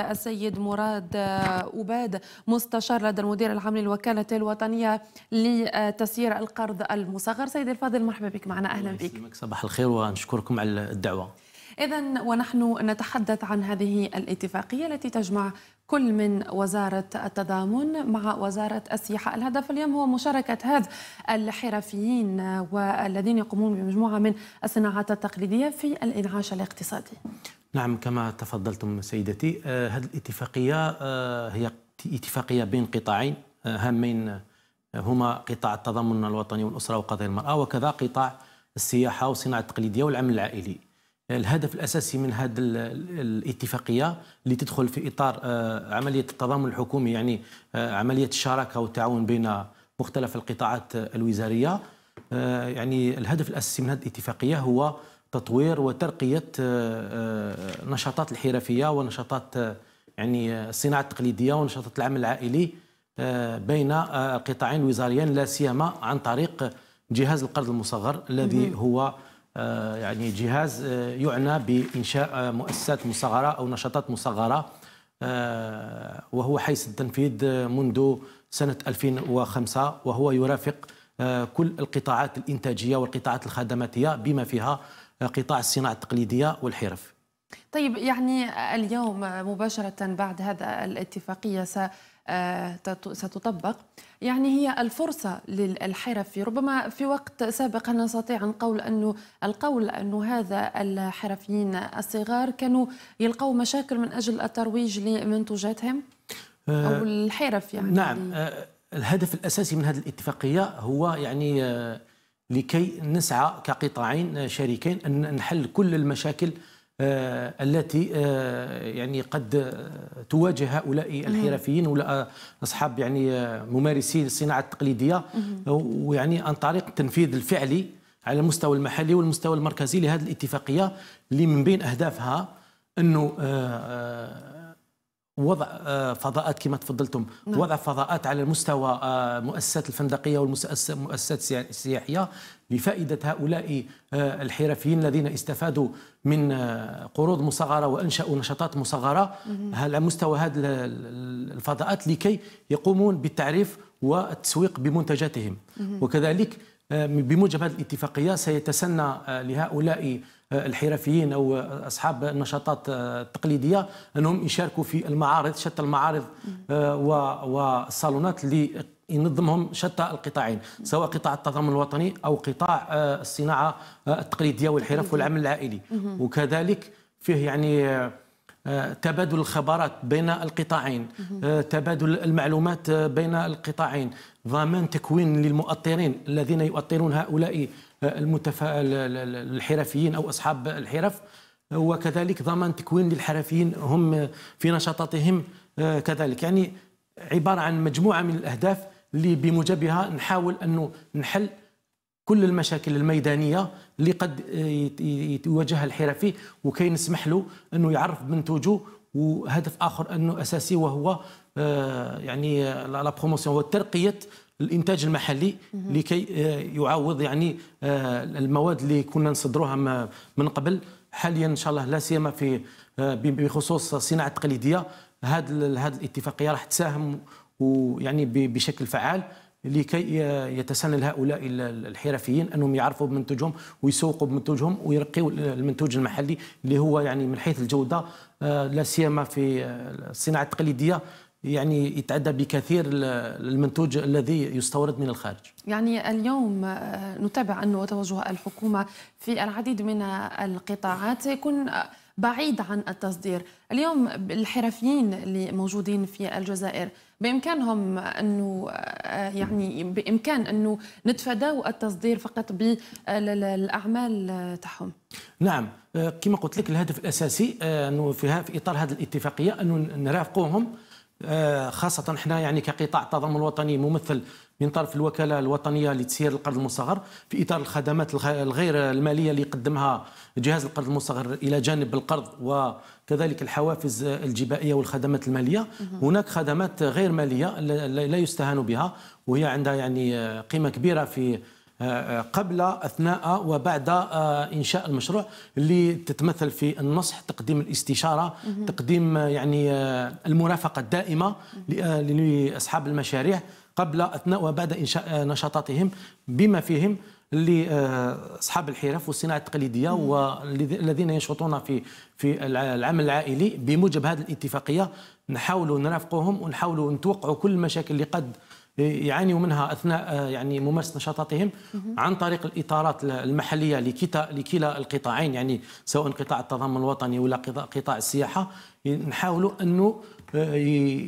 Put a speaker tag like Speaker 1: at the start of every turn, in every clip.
Speaker 1: السيد مراد أباد آه، مستشار لدى المدير العام للوكالة الوطنية لتسيير القرض المصغر سيد الفاضل مرحبا بك معنا أهلا بك
Speaker 2: صباح الخير ونشكركم على الدعوة
Speaker 1: إذا ونحن نتحدث عن هذه الاتفاقية التي تجمع كل من وزارة التضامن مع وزارة السياحة الهدف اليوم هو مشاركة هذا الحرفيين والذين يقومون بمجموعة من الصناعات التقليدية في الإنعاش الاقتصادي
Speaker 2: نعم كما تفضلتم سيدتي آه، هذه الاتفاقية آه، هي اتفاقية بين قطاعين آه، هامين هما قطاع التضامن الوطني والأسرة وقضايا المرأة وكذا قطاع السياحة والصناعة التقليدية والعمل العائلي الهدف الأساسي من هذه الاتفاقية اللي تدخل في إطار عملية التضامن الحكومي يعني عملية الشراكة والتعاون بين مختلف القطاعات الوزارية يعني الهدف الأساسي من هذه الاتفاقية هو تطوير وترقيه آه، آه، نشاطات الحرفيه ونشاطات آه، يعني الصناعه التقليديه ونشاطات العمل العائلي بين القطاعين الوزاريين لا سيما عن طريق جهاز القرض المصغر الذي هو يعني جهاز يعنى بانشاء مؤسسات مصغره او نشاطات مصغره وهو حيث التنفيذ منذ سنه 2005 وهو يرافق كل القطاعات الانتاجيه والقطاعات الخدماتيه بما فيها قطاع الصناعه التقليديه والحرف
Speaker 1: طيب يعني اليوم مباشره بعد هذا الاتفاقيه س آه، ستطبق يعني هي الفرصة للحرف ربما في وقت سابق نستطيع أن قول أنه القول أنه هذا الحرفيين الصغار كانوا يلقوا مشاكل من أجل الترويج لمنتوجاتهم آه، أو الحرف يعني نعم
Speaker 2: آه، الهدف الأساسي من هذه الاتفاقية هو يعني لكي نسعى كقطاعين شريكين أن نحل كل المشاكل آه، التي آه، يعني قد آه، تواجه هؤلاء الحرفيين ولا اصحاب يعني ممارسي الصناعه التقليديه ويعني عن طريق التنفيذ الفعلي على المستوى المحلي والمستوى المركزي لهذه الاتفاقيه اللي من بين اهدافها انه وضع آه، فضاءات كما تفضلتم نعم. وضع فضاءات على مستوى آه، مؤسسات الفندقيه والمؤسسات السياحيه لفائده هؤلاء آه، الحرفيين الذين استفادوا من قروض مصغره وانشاوا نشاطات مصغره على مستوى هذه الفضاءات لكي يقومون بالتعريف والتسويق بمنتجاتهم وكذلك آه، بموجب هذه الاتفاقيه سيتسنى آه، لهؤلاء آه، الحرفيين او اصحاب النشاطات التقليديه انهم يشاركوا في المعارض شتى المعارض والصالونات اللي ينظمهم شتى القطاعين سواء قطاع التضامن الوطني او قطاع الصناعه التقليديه والحرف والعمل العائلي وكذلك فيه يعني آه، تبادل الخبرات بين القطاعين آه، تبادل المعلومات آه، بين القطاعين ضمان تكوين للمؤطرين الذين يؤطرون هؤلاء المتفا... الحرفيين أو أصحاب الحرف وكذلك ضمان تكوين للحرفيين هم في نشاطاتهم كذلك يعني عبارة عن مجموعة من الأهداف اللي بموجبها نحاول أنه نحل كل المشاكل الميدانيه اللي قد آه، يواجهها الحرفي وكي نسمح له انه يعرف بنتوجه وهدف اخر انه اساسي وهو آه، يعني آه، لا بروموسيون وترقيه الانتاج المحلي لكي يعوض يعني المواد اللي كنا نصدروها من قبل حاليا ان شاء الله لا سيما في بخصوص الصناعه التقليديه هذه الاتفاقيه راح تساهم ويعني بشكل فعال لكي يتسنى لهؤلاء الحرفيين انهم يعرفوا بمنتوجهم ويسوقوا بمنتوجهم ويرقيوا المنتوج المحلي اللي هو يعني من حيث الجوده آه، لا سيما في آه، الصناعه التقليديه يعني يتعدى بكثير المنتوج الذي يستورد من الخارج
Speaker 1: يعني اليوم آه، نتابع أنه توجه الحكومة في العديد من القطاعات يكون بعيد عن التصدير اليوم الحرفيين اللي موجودين في الجزائر بامكانهم انه آه، يعني بامكان انه نتفاداو التصدير فقط بالاعمال تاعهم
Speaker 2: نعم آه، كما قلت لك الهدف الاساسي آه، انه في اطار هذه الاتفاقيه انه نرافقوهم خاصه احنا يعني كقطاع التضامن الوطني ممثل من طرف الوكاله الوطنيه لتسيير القرض المصغر في اطار الخدمات الغير الماليه اللي يقدمها جهاز القرض المصغر الى جانب القرض وكذلك الحوافز الجبائيه والخدمات الماليه هناك خدمات غير ماليه لا يستهان بها وهي عندها يعني قيمه كبيره في آه، آه، قبل اثناء وبعد آه، انشاء المشروع اللي تتمثل في النصح تقديم الاستشاره تقديم يعني المرافقه الدائمه لاصحاب المشاريع قبل اثناء وبعد انشاء آه، نشاطاتهم بما فيهم اللي اصحاب الحرف والصناعه التقليديه والذين ينشطون في في العمل العائلي بموجب هذه الاتفاقيه نحاولوا نرافقوهم ونحاولوا نتوقعوا كل المشاكل اللي قد يعانيوا منها اثناء آه، يعني ممارسه نشاطاتهم عن طريق الاطارات المحليه لكتا لكلا القطاعين يعني سواء قطاع التضامن الوطني ولا قطاع السياحه نحاولوا انه آه،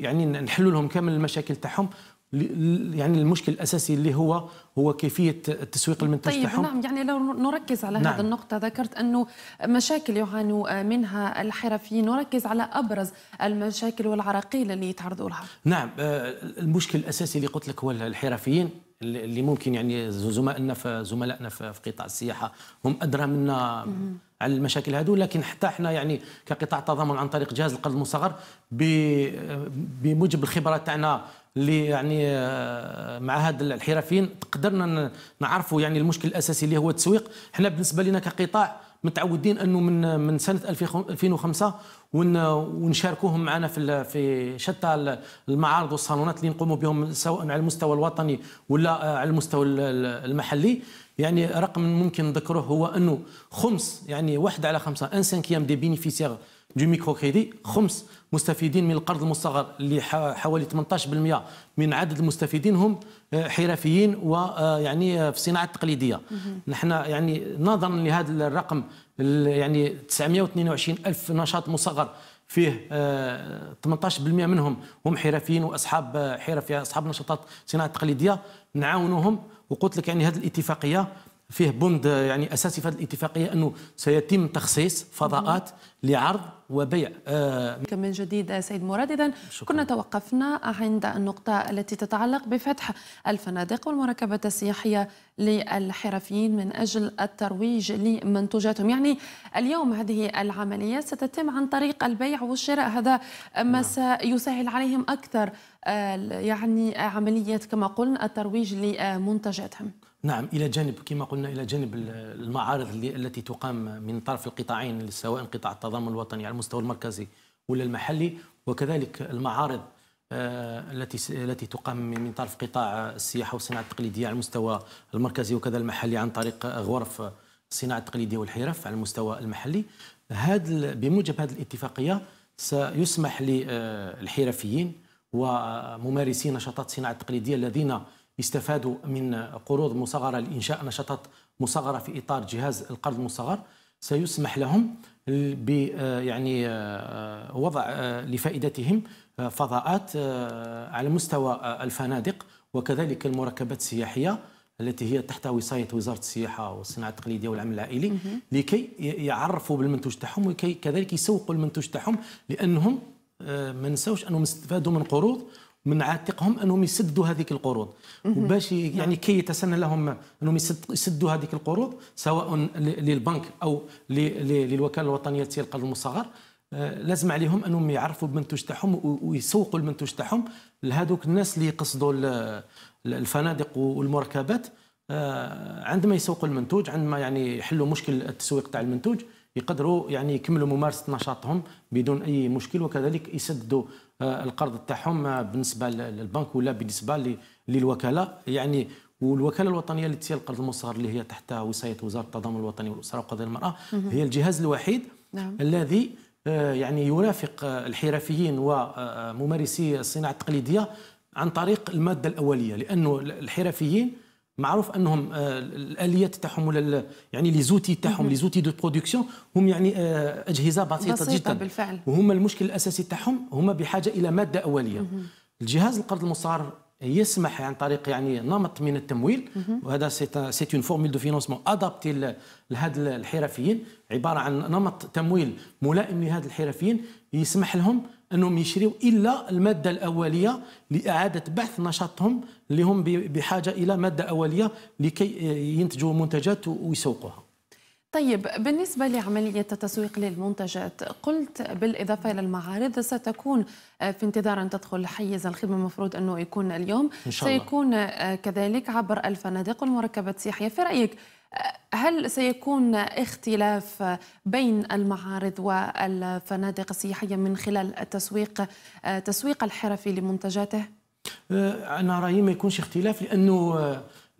Speaker 2: يعني نحلوا لهم كامل المشاكل تاعهم يعني المشكل الاساسي اللي هو هو كيفيه التسويق المنتج طيب نعم
Speaker 1: يعني لو نركز على نعم. هذه النقطه ذكرت انه مشاكل يعانوا آه، منها الحرفيين نركز على ابرز المشاكل والعراقيل اللي يتعرضوا لها
Speaker 2: نعم آه، المشكل الاساسي اللي قلت لك هو الحرفيين اللي ممكن يعني زملائنا في زملائنا في قطاع السياحه هم ادرى منا على المشاكل هذو لكن حتى احنا يعني كقطاع تضامن عن طريق جهاز القرض المصغر بموجب الخبره تاعنا اللي يعني آه، مع هاد الحرفيين قدرنا نعرفوا يعني المشكل الاساسي اللي هو التسويق احنا بالنسبه لنا كقطاع متعودين انه من من سنه 2005 ونشاركوهم معنا في في شتى المعارض والصالونات اللي نقوموا بهم سواء على المستوى الوطني ولا آه، على المستوى المحلي يعني رقم ممكن نذكره هو انه خمس يعني واحد على خمسه ان سانكيام دي بينيفيسيغ دو ميكرو كريدي خمس مستفيدين من القرض المصغر اللي حوالي 18% من عدد المستفيدين هم آه، حرفيين ويعني آه، آه، في الصناعه التقليديه نحن يعني نظرا لهذا الرقم يعني 922 الف نشاط مصغر فيه 18% منهم هم حرفيين واصحاب حرف يعني اصحاب نشاطات صناعه تقليديه نعاونوهم وقلت لك يعني هذه الاتفاقيه فيه بند يعني اساسي في هذه الاتفاقيه انه سيتم تخصيص فضاءات لعرض وبيع آه
Speaker 1: من جديد سيد مراد إذا كنا توقفنا عند النقطة التي تتعلق بفتح الفنادق والمركبات السياحية للحرفيين من أجل الترويج لمنتوجاتهم يعني اليوم هذه العملية ستتم عن طريق البيع والشراء هذا ما نعم. سيسهل عليهم أكثر آه، يعني عملية كما قلنا الترويج لمنتجاتهم
Speaker 2: نعم الى جانب كما قلنا الى جانب المعارض التي تقام من طرف القطاعين سواء قطاع التضامن التضامن الوطني على المستوى المركزي ولا المحلي وكذلك المعارض آه، التي التي تقام من طرف قطاع السياحه والصناعه التقليديه على المستوى المركزي وكذا المحلي عن طريق غرف الصناعه التقليديه والحرف على المستوى المحلي هذا بموجب هذه الاتفاقيه سيسمح للحرفيين آه، وممارسي نشاطات الصناعه التقليديه الذين استفادوا من قروض مصغره لانشاء نشاطات مصغره في اطار جهاز القرض المصغر سيسمح لهم ب آه، يعني آه، آه، وضع لفائدتهم فضاءات على مستوى الفنادق وكذلك المركبات السياحيه التي هي تحت وصايه وزاره السياحه والصناعه التقليديه والعمل العائلي لكي يعرفوا بالمنتوج تاعهم وكي كذلك يسوقوا المنتوج تاعهم لانهم ما نساوش انهم استفادوا من قروض من عاتقهم انهم يسدوا هذيك القروض وباش يعني نعم. كي يتسنى لهم انهم يسدوا هذيك القروض سواء للبنك او للوكاله الوطنيه للقرض المصغر آه، لازم عليهم انهم يعرفوا المنتوج تاعهم ويسوقوا المنتوج تاعهم لهذوك الناس اللي يقصدوا الفنادق والمركبات آه، عندما يسوقوا المنتوج عندما يعني يحلوا مشكل التسويق تاع المنتوج يقدروا يعني يكملوا ممارسه نشاطهم بدون اي مشكل وكذلك يسدوا آه، القرض تاعهم بالنسبه للبنك ولا بالنسبه للوكاله يعني والوكاله الوطنيه التي القرض المصغر اللي هي تحت وصايه وزاره التضامن الوطني والاسره وقضايا المراه هي الجهاز الوحيد نعم. الذي آه، يعني يرافق آه، الحرفيين وممارسي الصناعه التقليديه عن طريق الماده الاوليه لانه الحرفيين معروف انهم آه، الاليات تاعهم ولا يعني لي زوتي تاعهم لي زوتي دو برودكسيون هم يعني آه، اجهزه بسيطه, بسيطة جدا بالفعل وهم المشكل الاساسي تاعهم هما بحاجه الى ماده اوليه الجهاز القرض المصغر يسمح عن طريق يعني نمط من التمويل وهذا سيت اون فورميل دو فينونسمون ادابتي لهاد الحرفيين عباره عن نمط تمويل ملائم لهاد الحرفيين يسمح لهم انهم يشريوا الا الماده الاوليه لاعاده بحث نشاطهم اللي هم بحاجه الى ماده اوليه لكي ينتجوا منتجات ويسوقوها
Speaker 1: طيب بالنسبة لعملية التسويق للمنتجات قلت بالإضافة إلى المعارض ستكون آه، في انتظار أن تدخل حيز الخدمة المفروض أنه يكون اليوم إن شاء الله. سيكون آه، كذلك عبر الفنادق والمركبات السياحية في رأيك آه، هل سيكون اختلاف بين المعارض والفنادق السياحية من خلال التسويق تسويق الحرفي لمنتجاته؟
Speaker 2: أنا رأيي ما يكونش اختلاف لأنه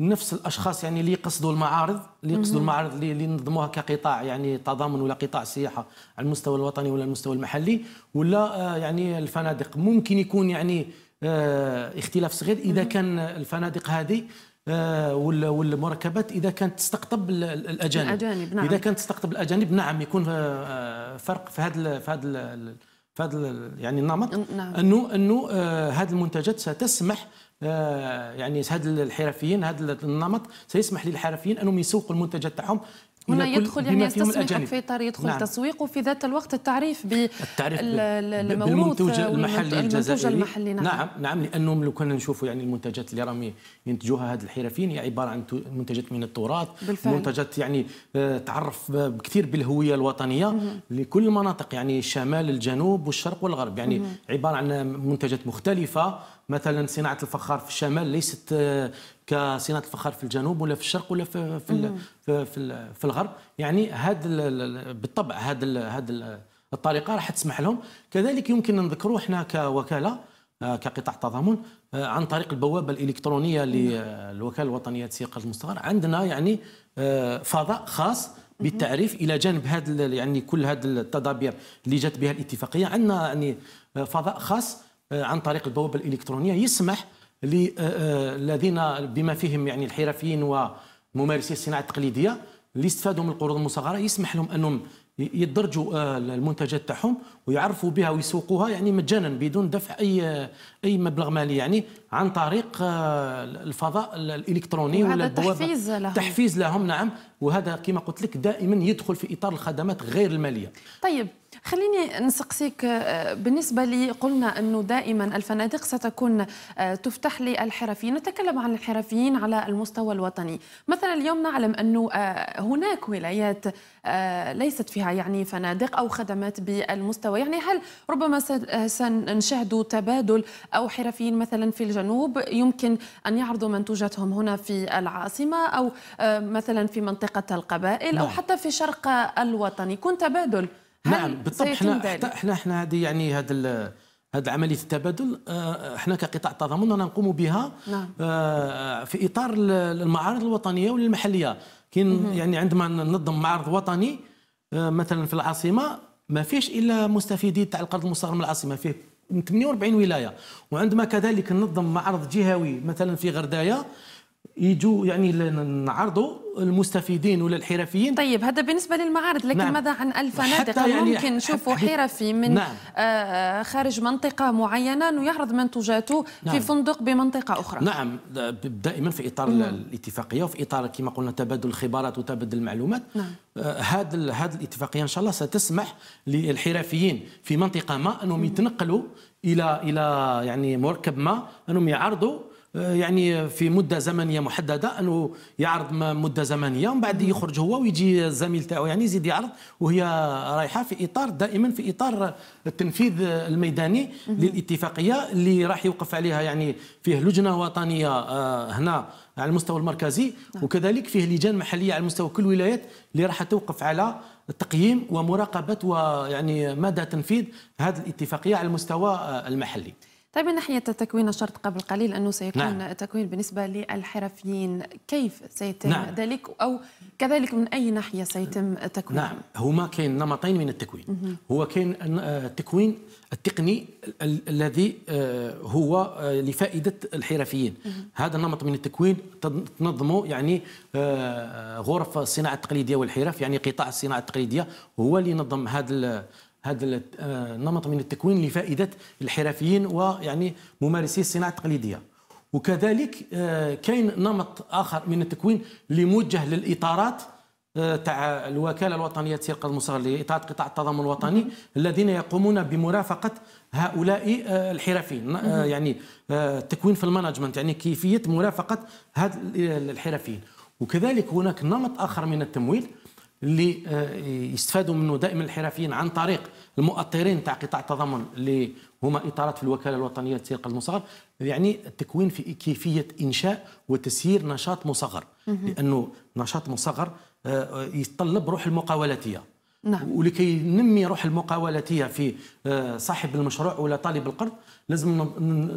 Speaker 2: نفس الاشخاص يعني اللي يقصدوا المعارض اللي يقصدوا المعارض اللي, اللي نظموها كقطاع يعني تضامن ولا قطاع سياحه على المستوى الوطني ولا المستوى المحلي ولا آه، يعني الفنادق ممكن يكون يعني آه، اختلاف صغير اذا كان الفنادق هذه آه، والمركبات اذا كانت تستقطب الاجانب, الأجانب نعم. اذا كانت تستقطب الاجانب نعم يكون فرق في هذا في هذا في هذا يعني النمط نعم. انه انه آه، هذه المنتجات ستسمح آه، يعني هاد الحرفيين هذا النمط سيسمح للحرفيين انهم يسوقوا المنتجات تاعهم هنا يدخل يعني في إطار يدخل نعم. تسويق
Speaker 1: وفي ذات الوقت التعريف بالمنتوج المحلي الجزائري المحلي نعم. نعم
Speaker 2: نعم لانهم لو كنا نشوفوا يعني المنتجات اللي راهم ينتجوها هاد الحرفيين هي عباره عن منتجات من التراث بالفعل. منتجات يعني آه، تعرف كثير بالهويه الوطنيه مم. لكل المناطق يعني الشمال الجنوب والشرق والغرب يعني مم. عباره عن منتجات مختلفه مثلا صناعه الفخار في الشمال ليست آه، كصناعه الفخار في الجنوب ولا في الشرق ولا في في في, في, الغرب يعني هذا بالطبع هذا هذا الطريقه راح تسمح لهم كذلك يمكن نذكروا احنا كوكاله آه، كقطاع تضامن آه، عن طريق البوابه الالكترونيه للوكاله الوطنيه للسياقه المستقر عندنا يعني فضاء خاص بالتعريف الى جانب هذا يعني كل هذه التدابير اللي جات بها الاتفاقيه عندنا يعني فضاء خاص آه، عن طريق البوابه الالكترونيه يسمح للذين بما فيهم يعني الحرفيين وممارسي الصناعه التقليديه اللي استفادوا من القروض المصغره يسمح لهم انهم يدرجوا آه، المنتجات تاعهم ويعرفوا بها ويسوقوها يعني مجانا بدون دفع اي اي مبلغ مالي يعني عن طريق آه، الفضاء الالكتروني ولا تحفيز لهم تحفيز لهم نعم وهذا كما قلت لك دائما يدخل في اطار الخدمات غير الماليه
Speaker 1: طيب خليني نسقسيك آه، بالنسبة لي قلنا أنه دائما الفنادق ستكون آه، تفتح للحرفيين نتكلم عن الحرفيين على المستوى الوطني مثلا اليوم نعلم أنه آه، هناك ولايات ليست فيها يعني فنادق أو خدمات بالمستوى يعني هل ربما سنشهد تبادل أو حرفيين مثلا في الجنوب يمكن أن يعرضوا منتوجاتهم هنا في العاصمة أو مثلا في منطقة القبائل أو نعم. حتى في شرق الوطني يكون تبادل نعم بالطبع احنا حتى
Speaker 2: احنا احنا هذه يعني هذا هذه عمليه التبادل آه، احنا كقطاع التضامن نقوم بها نعم. اه في اطار المعارض الوطنيه والمحليه كاين يعني عندما ننظم معرض وطني اه مثلا في العاصمه ما فيش الا مستفيدين تاع القرض المستغرم من العاصمه فيه 48 ولايه وعندما كذلك ننظم معرض جهوي مثلا في غردايه يجوا يعني نعرضوا المستفيدين ولا الحرفيين طيب هذا بالنسبه للمعارض لكن نعم. ماذا
Speaker 1: عن الفنادق يعني ممكن نشوفوا حرفي من نعم. آه، خارج منطقه معينه انه يعرض منتوجاته نعم. في فندق بمنطقه اخرى نعم
Speaker 2: دائما في اطار مم. الاتفاقيه وفي اطار كما قلنا تبادل الخبرات وتبادل المعلومات نعم. آه، هذا هذه الاتفاقيه ان شاء الله ستسمح للحرفيين في منطقه ما انهم يتنقلوا الى الى يعني مركب ما انهم يعرضوا آه، يعني في مده زمنيه محدده انه يعرض مده زمنيه ومن بعد يخرج هو ويجي الزميل تاعو يعني يزيد يعرض وهي رايحه في اطار دائما في اطار التنفيذ الميداني للاتفاقيه اللي راح يوقف عليها يعني فيه لجنه وطنيه آه، هنا على المستوى المركزي نعم. وكذلك فيه لجان محليه على مستوى كل الولايات اللي راح توقف على تقييم ومراقبه ويعني مدى تنفيذ هذه الاتفاقيه على المستوى آه، المحلي
Speaker 1: طيب من ناحية تكوين الشرط قبل قليل أنه سيكون نعم. تكوين بالنسبة للحرفيين كيف سيتم نعم. ذلك أو كذلك من أي ناحية سيتم تكوين نعم
Speaker 2: هما كاين نمطين من التكوين مه. هو كاين آه، التكوين التقني الذي آه، هو آه، لفائدة الحرفيين مه. هذا النمط من التكوين تنظمه يعني غرف الصناعة التقليدية والحرف يعني قطاع الصناعة التقليدية هو اللي ينظم هذا هذا النمط آه، من التكوين لفائده الحرفيين ويعني ممارسي الصناعه التقليديه وكذلك آه، كاين نمط اخر من التكوين اللي موجه للاطارات آه، تاع الوكاله الوطنيه للسرقة المصغرة المصغر لاطارات قطاع التضامن الوطني الذين يقومون بمرافقه هؤلاء الحرفيين يعني التكوين في المانجمنت يعني كيفيه مرافقه هذا الحرفيين وكذلك هناك نمط اخر من التمويل اللي آه، يستفادوا منه دائما الحرفيين عن طريق المؤطرين تاع قطاع التضامن اللي هما اطارات في الوكاله الوطنيه للسرقه المصغر يعني التكوين في كيفيه انشاء وتسيير نشاط مصغر
Speaker 1: لانه
Speaker 2: نشاط مصغر آه، آه، يتطلب روح المقاولاتيه نعم. ولكي ننمي روح المقاولاتيه في صاحب المشروع ولا طالب القرض لازم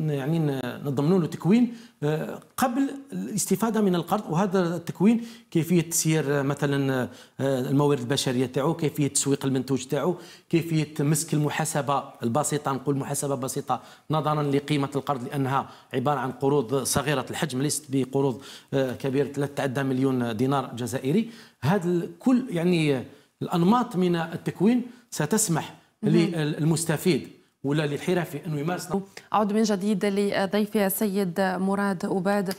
Speaker 2: يعني نضمن له تكوين آه، قبل الاستفاده من القرض وهذا التكوين كيفيه تسيير آه، مثلا آه، الموارد البشريه تاعو كيفيه تسويق المنتوج تاعو كيفيه مسك المحاسبه البسيطه نقول محاسبه بسيطه نظرا لقيمه القرض لانها عباره عن قروض صغيره الحجم ليست بقروض كبيره لا تتعدى مليون دينار جزائري هذا كل يعني الانماط من التكوين ستسمح للمستفيد ولا للحرفي انه يمارس
Speaker 1: اعود من جديد لضيفي السيد مراد اباد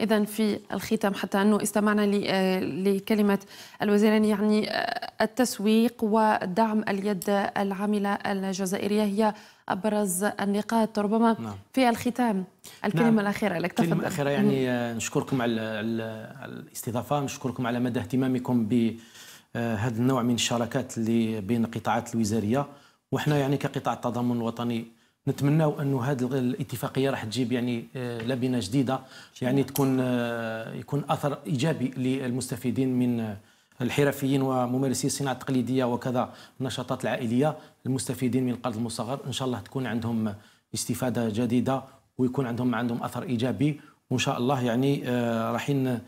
Speaker 1: إذا في الختام حتى أنه استمعنا آه، لكلمة الوزير يعني آه، التسويق ودعم اليد العاملة الجزائرية هي أبرز النقاط ربما نعم. في الختام الكلمة نعم. الأخيرة لك الكلمة الأخيرة
Speaker 2: يعني آه، نشكركم على, على الاستضافة نشكركم على مدى اهتمامكم بهذا النوع من الشراكات اللي بين القطاعات الوزارية وحنا يعني كقطاع التضامن الوطني نتمناو انه هذه الاتفاقيه راح تجيب يعني آه، لبنه جديده يعني تكون آه، يكون اثر ايجابي للمستفيدين من آه، الحرفيين وممارسي الصناعه التقليديه وكذا النشاطات العائليه المستفيدين من القرض المصغر ان شاء الله تكون عندهم استفاده جديده ويكون عندهم عندهم اثر ايجابي وان شاء الله يعني راحين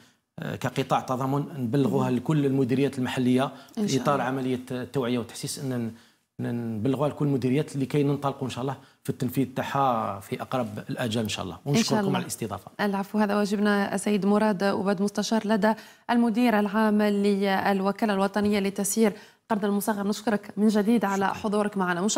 Speaker 2: كقطاع تضامن نبلغوها لكل المديريات المحليه في اطار عمليه التوعيه والتحسيس ان نبلغوها لكل المديريات لكي ننطلقوا ان شاء الله في التنفيذ تاعها في اقرب الاجال ان شاء الله ونشكركم على الاستضافه.
Speaker 1: العفو هذا واجبنا السيد مراد وبعد مستشار لدى المدير العام للوكاله الوطنيه لتسيير قرض المصغر نشكرك من جديد على حضورك معنا